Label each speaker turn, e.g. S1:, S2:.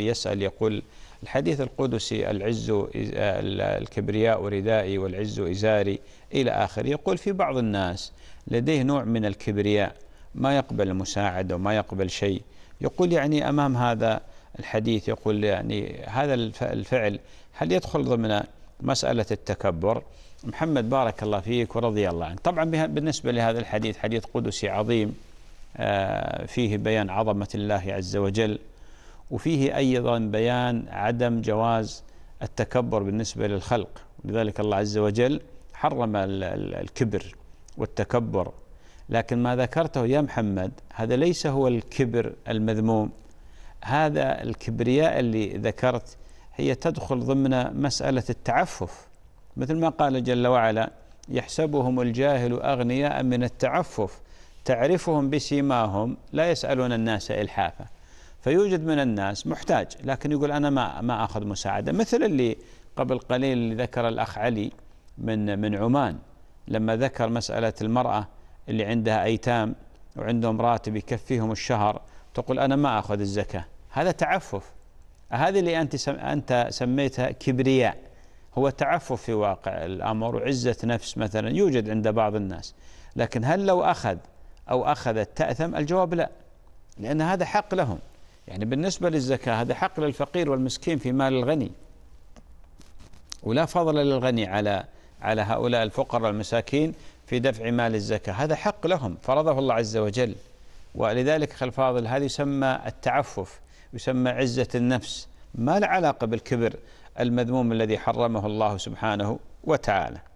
S1: يسأل يقول الحديث القدسي العز الكبرياء ردائي والعز إزاري إلى آخره يقول في بعض الناس لديه نوع من الكبرياء ما يقبل مساعدة وما يقبل شيء يقول يعني أمام هذا الحديث يقول يعني هذا الفعل هل يدخل ضمن مسألة التكبر محمد بارك الله فيك ورضي الله عنك طبعا بالنسبة لهذا الحديث حديث قدسي عظيم آه، فيه بيان عظمة الله عز وجل وفيه أيضا بيان عدم جواز التكبر بالنسبة للخلق لذلك الله عز وجل حرم الكبر والتكبر لكن ما ذكرته يا محمد هذا ليس هو الكبر المذموم هذا الكبرياء اللي ذكرت هي تدخل ضمن مسألة التعفف مثل ما قال جل وعلا يحسبهم الجاهل أغنياء من التعفف تعرفهم بسيماهم لا يسألون الناس إلحافا فيوجد من الناس محتاج لكن يقول أنا ما ما أخذ مساعدة مثل اللي قبل قليل اللي ذكر الأخ علي من من عمان لما ذكر مسألة المرأة اللي عندها أيتام وعندهم راتب يكفيهم الشهر تقول أنا ما أخذ الزكاة هذا تعفف هذه اللي أنت سم أنت سميتها كبرياء هو تعفف في واقع الأمر وعزة نفس مثلا يوجد عند بعض الناس لكن هل لو أخذ أو أخذت تأثم الجواب لا لأن هذا حق لهم يعني بالنسبة للزكاة هذا حق للفقير والمسكين في مال الغني ولا فضل للغني على على هؤلاء الفقراء المساكين في دفع مال الزكاة هذا حق لهم فرضه الله عز وجل ولذلك أخي الفاضل هذا يسمى التعفف يسمى عزة النفس ما له علاقة بالكبر المذموم الذي حرمه الله سبحانه وتعالى